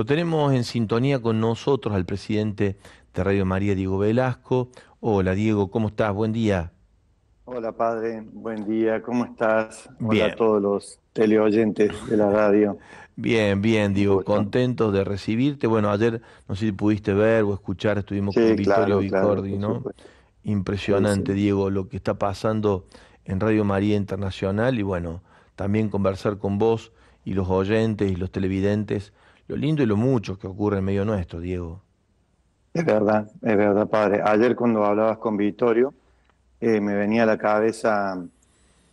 Lo tenemos en sintonía con nosotros al presidente de Radio María, Diego Velasco. Hola Diego, ¿cómo estás? Buen día. Hola padre, buen día, ¿cómo estás? Hola a todos los teleoyentes de la radio. Bien, bien, Diego, Contento de recibirte. Bueno, ayer no sé si pudiste ver o escuchar, estuvimos con Vittorio Vicordi, ¿no? Impresionante, Diego, lo que está pasando en Radio María Internacional y bueno, también conversar con vos y los oyentes y los televidentes lo lindo y lo mucho que ocurre en medio nuestro, Diego. Es verdad, es verdad, padre. Ayer cuando hablabas con Vittorio, eh, me venía a la cabeza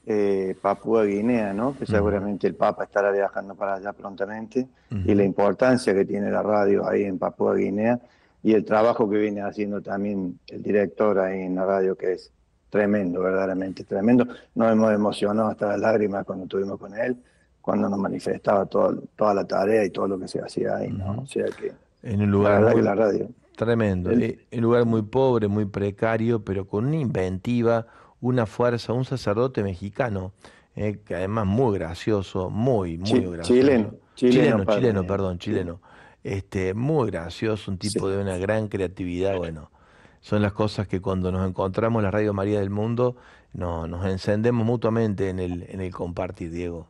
eh, Papúa Guinea, ¿no? que seguramente el Papa estará viajando para allá prontamente, y la importancia que tiene la radio ahí en Papúa Guinea, y el trabajo que viene haciendo también el director ahí en la radio, que es tremendo, verdaderamente tremendo. Nos hemos emocionado hasta las lágrimas cuando estuvimos con él cuando nos manifestaba toda la tarea y todo lo que se hacía ahí, ¿no? O sea que. En un lugar. La la radio. Tremendo. Eh, un lugar muy pobre, muy precario, pero con una inventiva, una fuerza, un sacerdote mexicano, eh, que además muy gracioso, muy, muy gracioso. Chileno. Chileno, eh, perdón, chileno. Este, muy gracioso, un tipo de una gran creatividad, bueno son las cosas que cuando nos encontramos en la Radio María del Mundo no, nos encendemos mutuamente en el, en el compartir, Diego.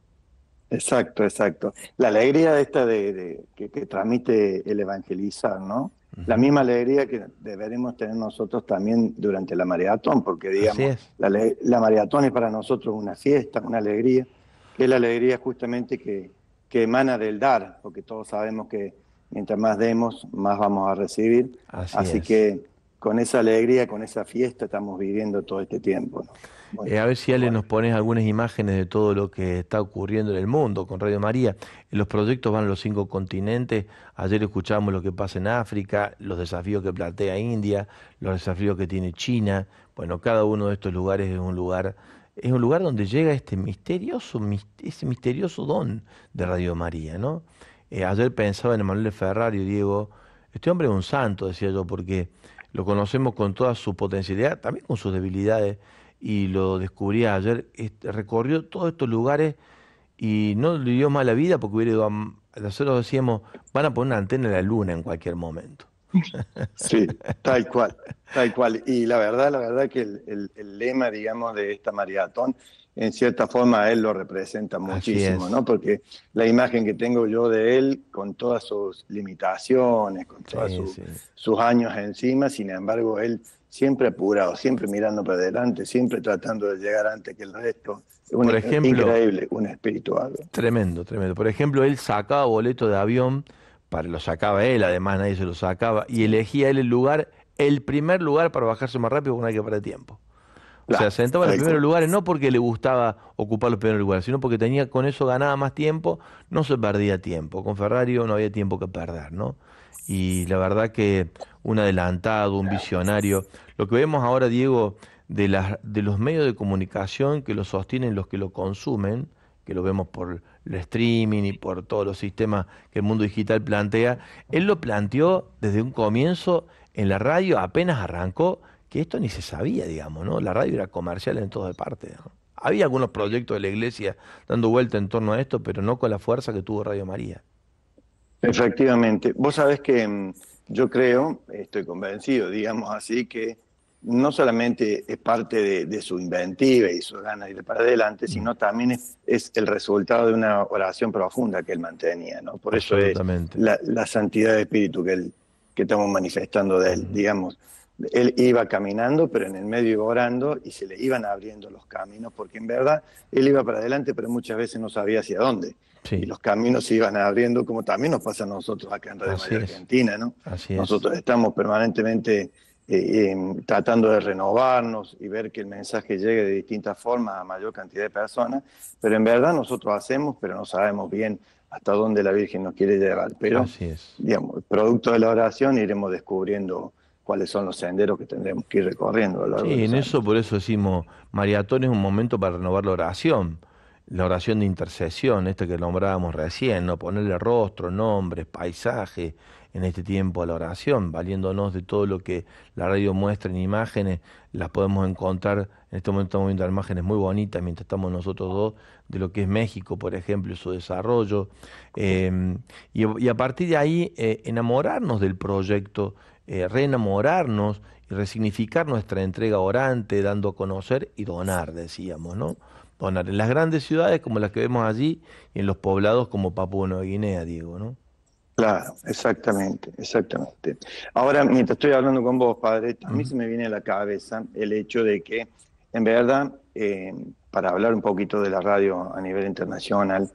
Exacto, exacto. La alegría esta de, que, transmite el evangelizar, ¿no? La misma alegría que deberemos tener nosotros también durante la maratón, porque digamos, la, la, maratón es para nosotros una fiesta, una alegría, que es la alegría justamente que, que emana del dar, porque todos sabemos que mientras más demos, más vamos a recibir. Así, que con esa alegría, con esa fiesta estamos viviendo todo este tiempo. Eh, a ver si Ale nos pones algunas imágenes de todo lo que está ocurriendo en el mundo con Radio María. Los proyectos van a los cinco continentes. Ayer escuchamos lo que pasa en África, los desafíos que plantea India, los desafíos que tiene China. Bueno, cada uno de estos lugares es un lugar, es un lugar donde llega este misterioso, ese misterioso don de Radio María, ¿no? Eh, ayer pensaba en Emanuel Ferrario, Diego. Este hombre es un santo, decía yo, porque lo conocemos con toda su potencialidad, también con sus debilidades, y lo descubrí ayer, recorrió todos estos lugares y no le dio mala vida porque hubiera ido a, nosotros decíamos, van a poner una antena en la luna en cualquier momento. Sí, tal cual, tal cual. Y la verdad, la verdad que el, el lema, digamos, de esta maratón en cierta forma él lo representa muchísimo, ¿no? Porque la imagen que tengo yo de él, con todas sus limitaciones, con todos sus años encima, sin embargo, él siempre apurado, siempre mirando para adelante, siempre tratando de llegar antes que el resto. Un, ejemplo, increíble, un espiritual. Tremendo, tremendo. Por ejemplo, él sacaba boleto de avión, para lo sacaba él, además nadie se lo sacaba, y elegía él el lugar, el primer lugar para bajarse más rápido porque no hay que para tiempo o sea, se sentaba en los primeros lugares no porque le gustaba ocupar los primeros lugares, sino porque tenía con eso ganaba más tiempo, no se perdía tiempo. Con Ferrari no había tiempo que perder, ¿no? Y la verdad que un adelantado, un visionario. Lo que vemos ahora, Diego, de, de los medios de comunicación que lo sostienen los que lo consumen, que lo vemos por el streaming y por todos los sistemas que el mundo digital plantea, él lo planteó desde un comienzo en la radio, apenas arrancó, que esto ni se sabía, digamos, ¿no? La radio era comercial en todas partes. Había algunos proyectos de la iglesia dando vuelta en torno a esto, pero no con la fuerza que tuvo Radio María. Efectivamente. Vos sabés que mm, yo creo, estoy convencido, digamos así, que no solamente es parte de, su inventiva y su gana de ir para adelante, mm. sino también es, el resultado de una oración profunda que él mantenía, ¿no? Por eso es la, santidad de espíritu que, que estamos manifestando de él, mm. digamos él iba caminando, pero en el medio iba orando y se le iban abriendo los caminos, porque en verdad él iba para adelante, pero muchas veces no sabía hacia dónde. Y los caminos se iban abriendo, como también nos pasa a nosotros acá en Radio María Argentina, ¿no? Nosotros estamos permanentemente eh, em, tratando de renovarnos y ver que el mensaje llegue de distintas formas a mayor cantidad de personas, pero en verdad nosotros hacemos, pero no sabemos bien hasta dónde la Virgen nos quiere llevar. Pero, digamos, producto de la oración iremos descubriendo cuáles son los senderos que tendremos que ir recorriendo. A sí, en eso por eso decimos, maratón es un momento para renovar la oración, la oración de intercesión, esta que nombrábamos recién, no ponerle rostro, nombres, paisaje en este tiempo a la oración, valiéndonos de todo lo que la radio muestra en imágenes, las podemos encontrar, en este momento estamos viendo imágenes muy bonitas mientras estamos nosotros dos, de lo que es México, por ejemplo, su desarrollo, eh, y, a partir de ahí eh, enamorarnos del proyecto, eh, reenamorarnos y resignificar nuestra entrega orante, dando a conocer y donar, decíamos, ¿no? Donar en las grandes ciudades como las que vemos allí y en los poblados como Papua Nueva Guinea, Diego, ¿no? Claro, exactamente, exactamente. Ahora, mientras estoy hablando con vos, padre, a mí se me viene a la cabeza el hecho de que, en verdad, eh, para hablar un poquito de la radio a nivel internacional,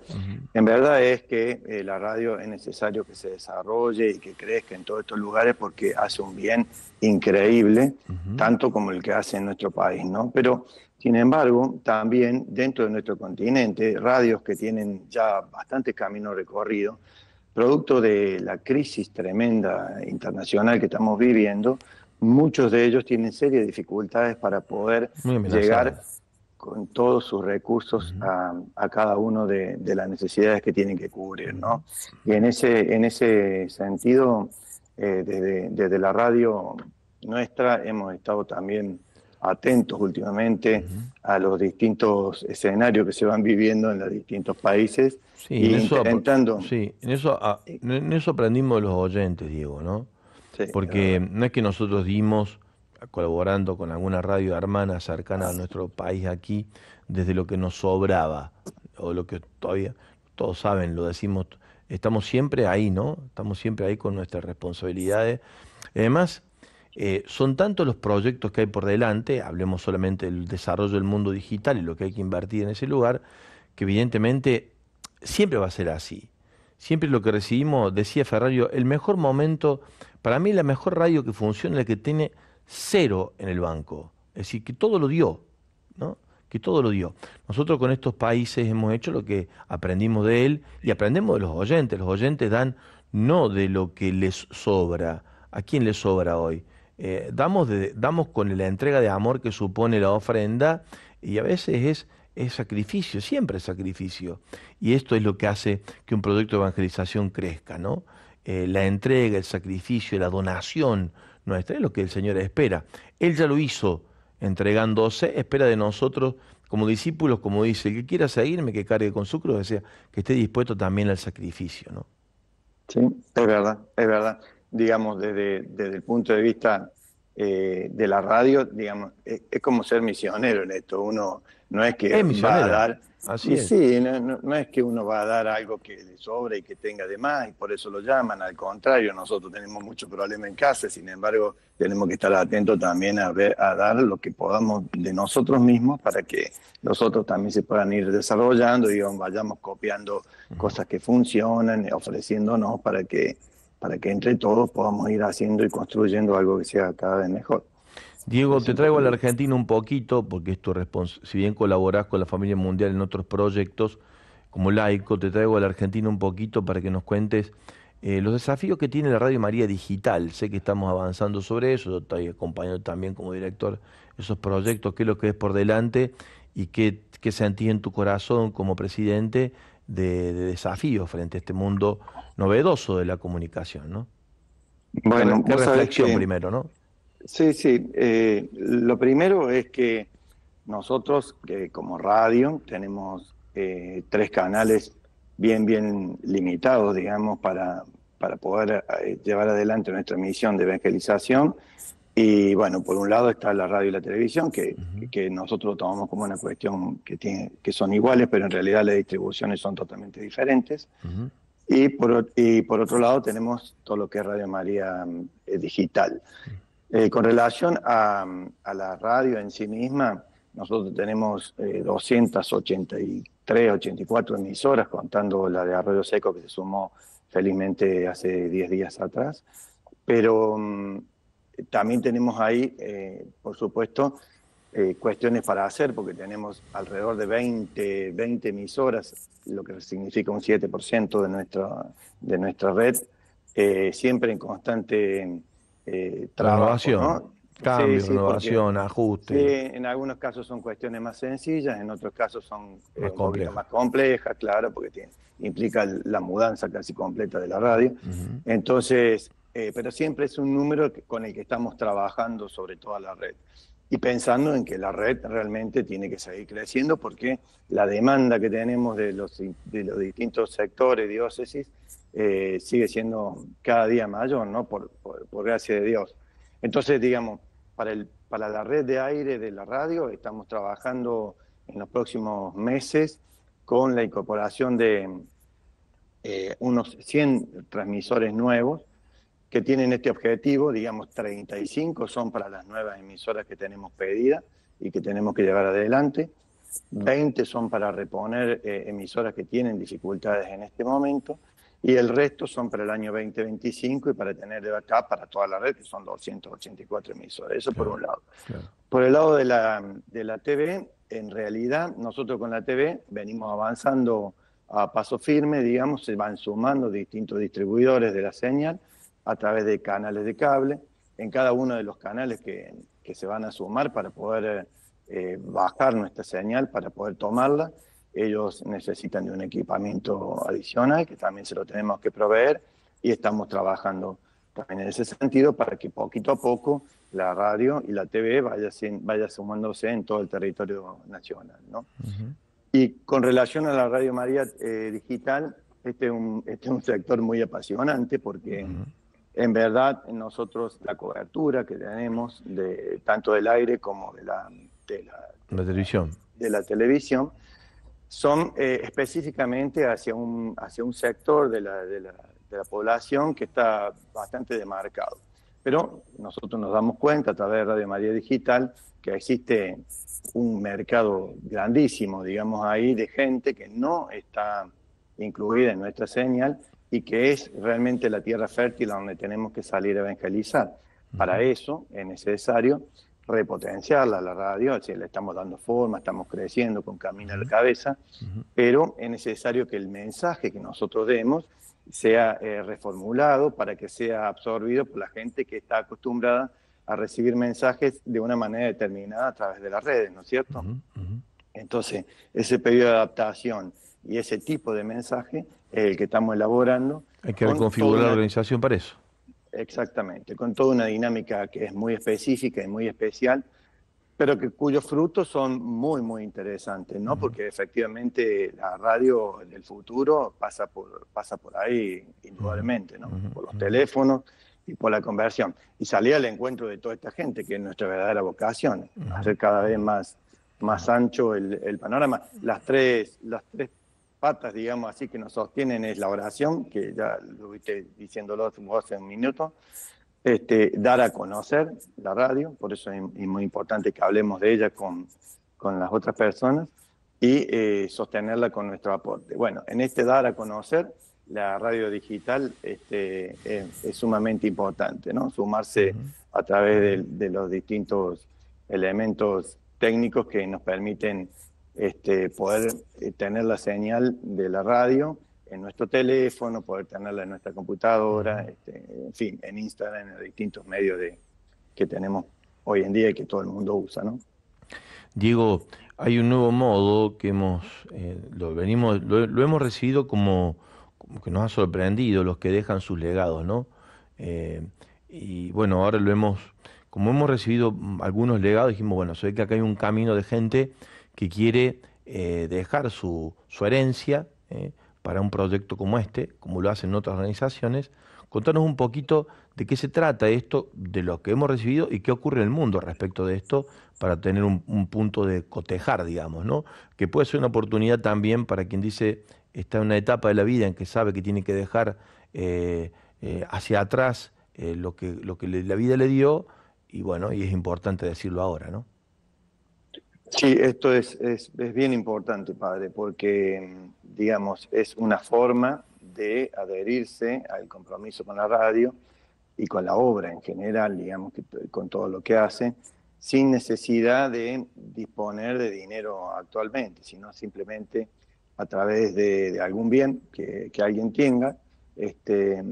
en verdad es que eh, la radio es necesario que se desarrolle y que crezca en todos estos lugares porque hace un bien increíble, tanto como el que hace en nuestro país, ¿no? Pero, sin embargo, también dentro de nuestro continente, radios que tienen ya bastante camino recorrido, producto de la crisis tremenda internacional que estamos viviendo, muchos de ellos tienen serias dificultades para poder llegar con todos sus recursos a, cada uno de, las necesidades que tienen que cubrir, ¿no? Y en ese, en ese sentido, eh, desde, la radio nuestra hemos estado también atentos últimamente a los distintos escenarios que se van viviendo en los distintos países sí, y en eso, Sí, en eso, aprendimos los oyentes, Diego, ¿no? Porque no es que nosotros dimos colaborando con alguna radio hermana cercana a nuestro país aquí, desde lo que nos sobraba, o lo que todavía todos saben, lo decimos, estamos siempre ahí, ¿no? Estamos siempre ahí con nuestras responsabilidades. Además, eh, son tantos los proyectos que hay por delante, hablemos solamente del desarrollo del mundo digital y lo que hay que invertir en ese lugar, que evidentemente siempre va a ser así. Siempre lo que recibimos, decía Ferrario, el mejor momento, para mí la mejor radio que funciona es la que tiene cero en el banco. Es decir, que todo lo dio, ¿no? Que todo lo dio. Nosotros con estos países hemos hecho lo que aprendimos de él y aprendemos de los oyentes. Los oyentes dan no de lo que les sobra. ¿A quién les sobra hoy? Eh, damos, damos con la entrega de amor que supone la ofrenda y a veces es es sacrificio, siempre es sacrificio. Y esto es lo que hace que un proyecto de evangelización crezca, ¿no? Eh, la entrega, el sacrificio, la donación, es lo que el Señor espera. Él ya lo hizo entregándose, espera de nosotros como discípulos, como dice, que quiera seguirme, que cargue con su cruz, que esté dispuesto también al sacrificio, ¿no? Sí, es verdad, es verdad. Digamos, desde el punto de vista eh, de la radio, digamos, es, como ser misionero en esto. Uno no es que va a dar. Así sí, no, es que uno va a dar algo que le sobra y que tenga de más, y por eso lo llaman. Al contrario, nosotros tenemos mucho problema en casa, sin embargo, tenemos que estar atentos también a, ver, a dar lo que podamos de nosotros mismos para que nosotros también se puedan ir desarrollando y vayamos copiando cosas que funcionan, ofreciéndonos para que para que entre todos podamos ir haciendo y construyendo algo que sea cada vez mejor. Diego, te traigo a la Argentina un poquito, porque es tu si bien colaborás con la familia mundial en otros proyectos, como laico, te traigo a la Argentina un poquito para que nos cuentes eh, los desafíos que tiene la Radio María Digital. Sé que estamos avanzando sobre eso, yo estoy acompañando también como director esos proyectos, qué es lo que es por delante y qué, qué sentís en tu corazón como presidente de, de desafíos frente a este mundo novedoso de la comunicación, ¿no? Bueno, ¿Qué reflexión primero, ¿no? Sí, sí. Eh, lo primero es que nosotros, que como radio, tenemos eh, tres canales bien, bien limitados, digamos, para, para poder eh, llevar adelante nuestra misión de evangelización y bueno, por un lado está la radio y la televisión, que, que nosotros lo tomamos como una cuestión que, tiene, que son iguales, pero en realidad las distribuciones son totalmente diferentes. y, por, y por otro lado tenemos todo lo que es Radio María eh, Digital. Eh, con relación a, a, la radio en sí misma, nosotros tenemos 283, eh, 84 emisoras, contando la de Arroyo Seco que se sumó felizmente hace 10 días atrás, pero mm, también tenemos ahí, eh, por supuesto, eh, cuestiones para hacer, porque tenemos alrededor de 20, 20 emisoras, lo que significa un 7% de nuestra, de nuestra red, eh, siempre en constante trabajo. Cambio, innovación, ajuste. Sí, en algunos casos son cuestiones más sencillas, en otros casos son más, complejas. claro, porque implica la mudanza casi completa de la radio. Entonces, eh, pero siempre es un número con el que estamos trabajando sobre toda la red y pensando en que la red realmente tiene que seguir creciendo porque la demanda que tenemos de los, de los distintos sectores, diócesis, eh, sigue siendo cada día mayor, ¿no? Por, gracia de Dios. Entonces, digamos, para, el, para la red de aire de la radio estamos trabajando en los próximos meses con la incorporación de eh, unos 100 transmisores nuevos que tienen este objetivo, digamos 35 son para las nuevas emisoras que tenemos pedidas y que tenemos que llevar adelante, 20 mm. son para reponer eh, emisoras que tienen dificultades en este momento y el resto son para el año 2025 y para tener de acá para toda la red, que son 284 emisoras. Eso por un lado. Por el lado de la, de la TV, en realidad nosotros con la TV venimos avanzando a paso firme, digamos, se van sumando distintos distribuidores de la señal a través de canales de cable, en cada uno de los canales que, que se van a sumar para poder eh, bajar nuestra señal, para poder tomarla. Ellos necesitan de un equipamiento adicional que también se lo tenemos que proveer y estamos trabajando también en ese sentido para que poquito a poco la radio y la TV vaya, vaya sumándose en todo el territorio nacional. ¿no? Y con relación a la Radio María eh, Digital, este es, un, este un sector muy apasionante porque en verdad, nosotros la cobertura que tenemos de tanto del aire como de la, la, televisión, de la televisión son eh, específicamente hacia un, hacia un sector de la, de la población que está bastante demarcado. Pero nosotros nos damos cuenta a través de Radio María Digital que existe un mercado grandísimo, digamos ahí, de gente que no está incluida en nuestra señal y que es realmente la tierra fértil a donde tenemos que salir a evangelizar. Para eso es necesario repotenciarla la radio, si le estamos dando forma, estamos creciendo con camino a la cabeza, pero es necesario que el mensaje que nosotros demos sea eh, reformulado para que sea absorbido por la gente que está acostumbrada a recibir mensajes de una manera determinada a través de las redes, ¿no es cierto? Entonces, ese periodo de adaptación y ese tipo de mensaje el que estamos elaborando. Hay que reconfigurar la organización para eso. Exactamente, con toda una dinámica que es muy específica y muy especial, pero que cuyos frutos son muy, muy interesantes, ¿no? Porque efectivamente la radio del futuro pasa por, pasa por ahí, indudablemente, ¿no? Por los teléfonos y por la conversión. Y salir al encuentro de toda esta gente, que es nuestra verdadera vocación, hacer cada vez más, más ancho el, el panorama. Las tres, las tres patas, digamos, así que nos sostienen es la oración, que ya lo viste diciéndolo hace un minuto, este, dar a conocer la radio, por eso es, muy importante que hablemos de ella con, con las otras personas y eh, sostenerla con nuestro aporte. Bueno, en este dar a conocer, la radio digital este, es, sumamente importante, ¿no? Sumarse a través de, de los distintos elementos técnicos que nos permiten este, poder eh, tener la señal de la radio en nuestro teléfono, poder tenerla en nuestra computadora, este, en fin, en Instagram, en distintos medios que tenemos hoy en día y que todo el mundo usa, Diego, hay un nuevo modo que hemos, eh, lo, venimos, lo, hemos recibido como, que nos ha sorprendido los que dejan sus legados, eh, y bueno, ahora lo hemos, como hemos recibido algunos legados, dijimos, bueno, se ve que acá hay un camino de gente que quiere eh, dejar su, herencia eh, para un proyecto como este, como lo hacen otras organizaciones. Contanos un poquito de qué se trata esto, de lo que hemos recibido y qué ocurre en el mundo respecto de esto para tener un, punto de cotejar, digamos, ¿no? Que puede ser una oportunidad también para quien dice está en una etapa de la vida en que sabe que tiene que dejar eh, hacia atrás lo que, lo que la vida le dio y bueno, y es importante decirlo ahora, ¿no? Sí, esto es, es, bien importante, padre, porque, mm, digamos, es una forma de adherirse al compromiso con la radio y con la obra en general, digamos, que, con todo lo que hace, sin necesidad de disponer de dinero actualmente, sino simplemente a través de, algún bien que, que, alguien tenga, este,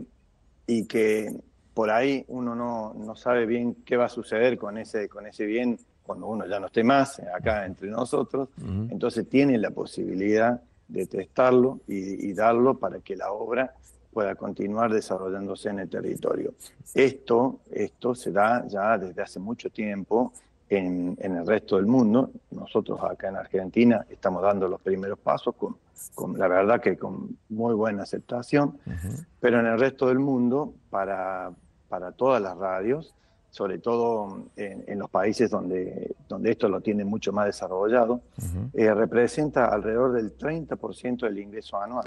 y que por ahí uno no, no sabe bien qué va a suceder con ese, con ese bien cuando uno ya no esté más acá entre nosotros, entonces tiene la posibilidad de testarlo y, darlo para que la obra pueda continuar desarrollándose en el territorio. Esto, esto se da ya desde hace mucho tiempo en, el resto del mundo. Nosotros acá en Argentina estamos dando los primeros pasos, con, la verdad que con muy buena aceptación, pero en el resto del mundo, para todas las radios, sobre todo en, los países donde, donde esto lo tienen mucho más desarrollado, eh, representa alrededor del 30% del ingreso anual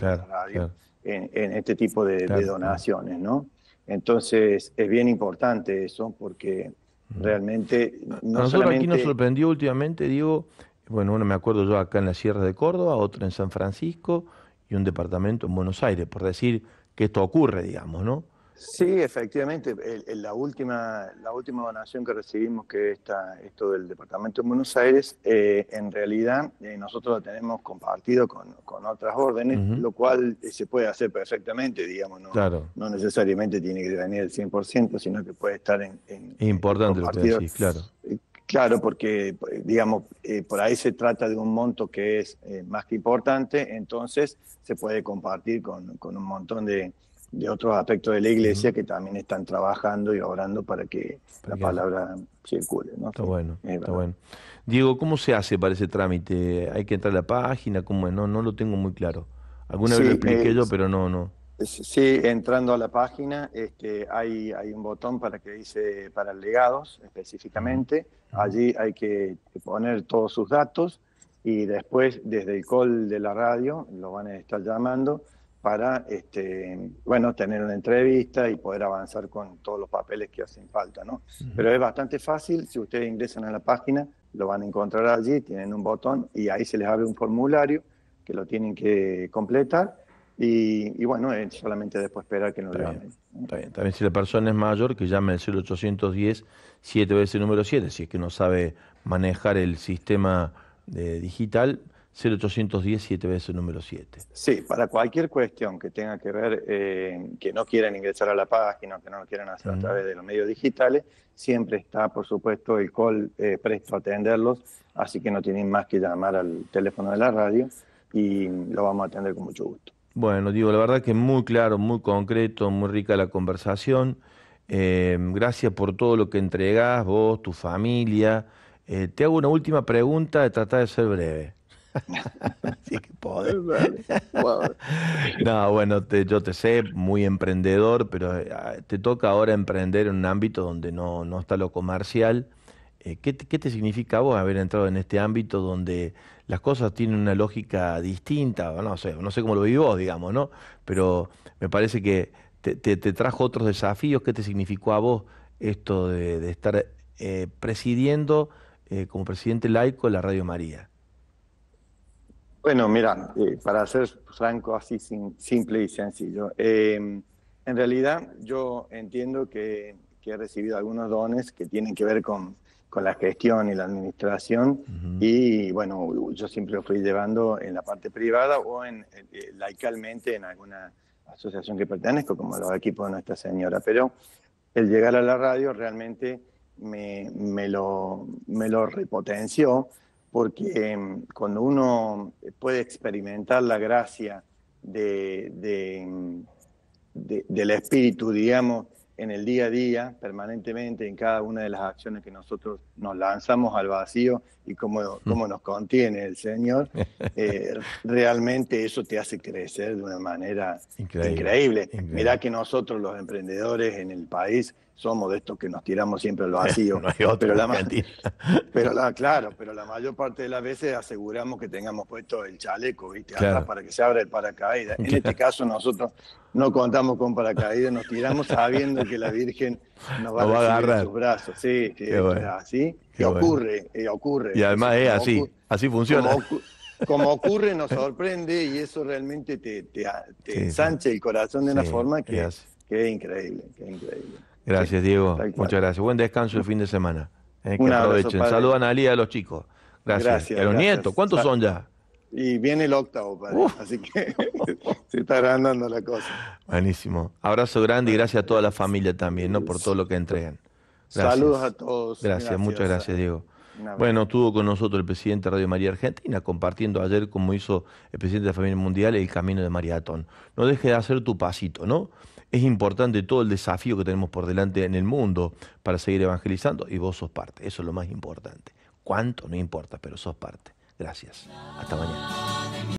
en, este tipo de, donaciones, ¿no? Entonces es bien importante eso porque realmente no Nosotros solamente... aquí nos sorprendió últimamente, digo, bueno, uno me acuerdo yo acá en la Sierra de Córdoba, otro en San Francisco y un departamento en Buenos Aires, por decir que esto ocurre, digamos, ¿no? Sí, efectivamente. la, última, la última donación que recibimos, que está esto del Departamento de Buenos Aires, eh, en realidad eh, nosotros la tenemos compartido con, otras órdenes, lo cual eh, se puede hacer perfectamente, digamos, no, no necesariamente tiene que venir el 100%, sino que puede estar en... Importante lo que claro. Claro, porque, digamos, por ahí se trata de un monto que es más que importante, entonces se puede compartir con, con un montón de, de otros aspectos de la iglesia que también están trabajando y orando para que la palabra circule. Está bueno, está bueno. Diego, ¿cómo se hace para ese trámite? ¿Hay que entrar a la página? ¿Cómo No, no lo tengo muy claro. Alguna vez lo expliqué eh, yo, pero no, no. Sí, entrando a la página este, hay, hay un botón para que dice para legados específicamente. Allí hay que poner todos sus datos y después desde el call de la radio lo van a estar llamando para, este, bueno, tener una entrevista y poder avanzar con todos los papeles que hacen falta, ¿no? Pero es bastante fácil, si ustedes ingresan a la página, lo van a encontrar allí, tienen un botón y ahí se les abre un formulario que lo tienen que completar y, bueno, solamente después esperar que nos lo llamen. también si la persona es mayor, que llame al 0810 7 veces número 7, si es que no sabe manejar el sistema eh, digital, 0810 veces número 7. Sí, para cualquier cuestión que tenga que ver, eh, que no quieran ingresar a la página, que no lo quieran hacer a través de los medios digitales, siempre está, por supuesto, el call eh, presto a atenderlos, así que no tienen más que llamar al teléfono de la radio y lo vamos a atender con mucho gusto. Bueno, digo, la verdad que muy claro, muy concreto, muy rica la conversación. Eh, gracias por todo lo que entregás, vos, tu familia. te hago una última pregunta, de tratar de ser breve sí que poder. no, bueno, yo te sé, muy emprendedor, pero eh, ah, te toca ahora emprender en un ámbito donde no, está lo comercial. Eh, ¿qué, te, significa a vos haber entrado en este ámbito donde las cosas tienen una lógica distinta? No sé, no sé cómo lo vi vos, digamos, ¿no? Pero me parece que te, trajo otros desafíos. ¿Qué te significó a vos esto de, estar eh, presidiendo como presidente laico la Radio María? Bueno, mira, eh, para ser franco, así simple y sencillo. Eh, en realidad, yo entiendo que, he recibido algunos dones que tienen que ver con, con la gestión y la administración. Y bueno, yo siempre lo fui llevando en la parte privada o en, eh, laicalmente en alguna asociación que pertenezco, como los equipos de Nuestra Señora. Pero el llegar a la radio realmente me, lo, me lo repotenció porque mm, cuando uno puede experimentar la gracia mm, del Espíritu, digamos, en el día a día, permanentemente, en cada una de las acciones que nosotros nos lanzamos al vacío y como mm. nos contiene el Señor, eh, realmente eso te hace crecer de una manera increíble. Mirá que nosotros los emprendedores en el país somos de estos que nos tiramos siempre al vacío. pero, la, claro, pero la mayor parte de las veces aseguramos que tengamos puesto el chaleco, ¿viste? para que se abra el paracaídas. En este caso nosotros no contamos con paracaídas, nos tiramos sabiendo que la Virgen no va, a agarrar. Sus brazos, sí, sí así. Y ocurre, y ocurre. Y además es así, así funciona. Como, ocurre, nos sorprende y eso realmente te, te, ensancha el corazón de una forma que, que, es increíble, que increíble. Gracias, Diego. Muchas gracias. Buen descanso el fin de semana. Eh, que aprovechen. saludos a a los chicos. Gracias. a los nietos. ¿Cuántos son ya? Y viene el octavo, Así que se está agrandando la cosa. Buenísimo. Abrazo grande y gracias a toda la familia también, ¿no? Por todo lo que entregan. Saludos a todos. Gracias, muchas gracias, Diego. Bueno, estuvo con nosotros el presidente de Radio María Argentina compartiendo ayer, como hizo el presidente de la Familia Mundial, el camino de maratón. No dejes de hacer tu pasito, ¿no? Es importante todo el desafío que tenemos por delante en el mundo para seguir evangelizando y vos sos parte. Eso es lo más importante. ¿Cuánto? No importa, pero sos parte. Gracias. Hasta mañana.